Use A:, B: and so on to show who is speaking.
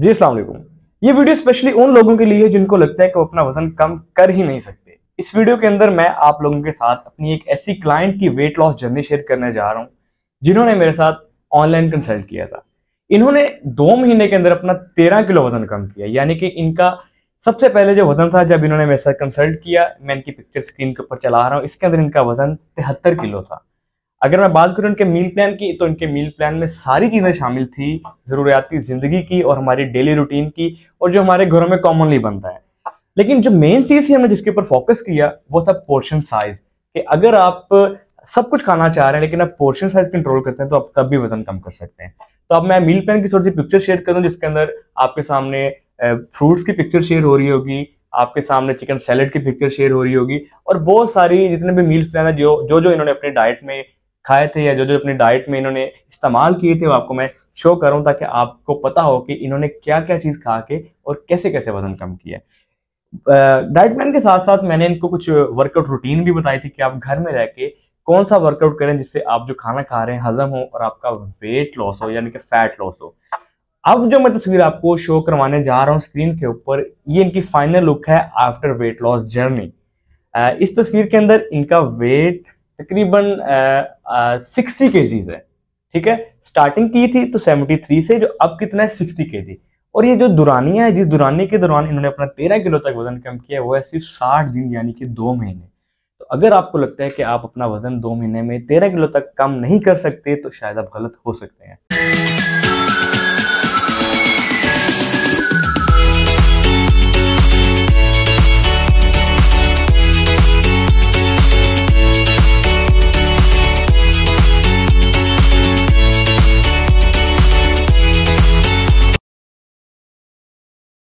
A: जी अस्सलाम ये video specially उन लोगों के लिए है जिनको लगता है कि वो अपना वजन कम कर ही नहीं सकते इस वीडियो के अंदर मैं आप लोगों के साथ अपनी एक ऐसी क्लाइंट की वेट लॉस जर्नी शेयर करने जा रहा हूँ जिन्होंने मेरे साथ ऑनलाइन कंसल्ट किया था इन्होंने दो महीने के अंदर अपना तेरह किलो वजन कम किया यानी कि इनका सबसे पहले जो वजन था जब इन्होंने मेरे साथ कंसल्ट किया मैं इनकी पिक्चर स्क्रीन के ऊपर चला रहा हूँ इसके अंदर इनका वजन तिहत्तर किलो था अगर मैं बात करूं इनके मील प्लान की तो इनके मील प्लान में सारी चीज़ें शामिल थी ज़रूरियाती ज़िंदगी की और हमारी डेली रूटीन की और जो हमारे घरों में कॉमनली बनता है लेकिन जो मेन चीज़ थी हमने जिसके ऊपर फोकस किया वो था पोर्शन साइज कि अगर आप सब कुछ खाना चाह रहे हैं लेकिन आप पोर्शन साइज कंट्रोल करते हैं तो आप तब भी वजन कम कर सकते हैं तो अब मैं मील प्लान की थोड़ी सी पिक्चर शेयर करूँ जिसके अंदर आपके सामने फ्रूट्स की पिक्चर शेयर हो रही होगी आपके सामने चिकन सैलड की पिक्चर शेयर हो रही होगी और बहुत सारी जितने भी मील प्लान है जो जो जो इन्होंने अपने डाइट में खाए थे या जो जो अपनी डाइट में इन्होंने इस्तेमाल किए थे वो आपको मैं शो करूँ ताकि आपको पता हो कि इन्होंने क्या क्या चीज़ खा के और कैसे कैसे वजन कम किया डाइट प्लान के साथ साथ मैंने इनको कुछ वर्कआउट रूटीन भी बताई थी कि आप घर में रह के कौन सा वर्कआउट करें जिससे आप जो खाना खा रहे हैं हजम हो और आपका वेट लॉस हो यानी कि फैट लॉस हो अब जो मैं तस्वीर आपको शो करवाने जा रहा हूँ स्क्रीन के ऊपर ये इनकी फाइनल लुक है आफ्टर वेट लॉस जर्नी इस तस्वीर के अंदर इनका वेट तकरीबन सिक्सटी के जीज है ठीक है स्टार्टिंग की थी तो सेवेंटी थ्री से जो अब कितना है सिक्सटी के जी और ये जो दुरानिया है जिस दुरानी के दौरान इन्होंने अपना तेरह किलो तक वजन कम किया वो है सिर्फ साठ दिन यानी कि दो महीने तो अगर आपको लगता है कि आप अपना वजन दो महीने में तेरह किलो तक कम नहीं कर सकते तो शायद आप गलत हो सकते हैं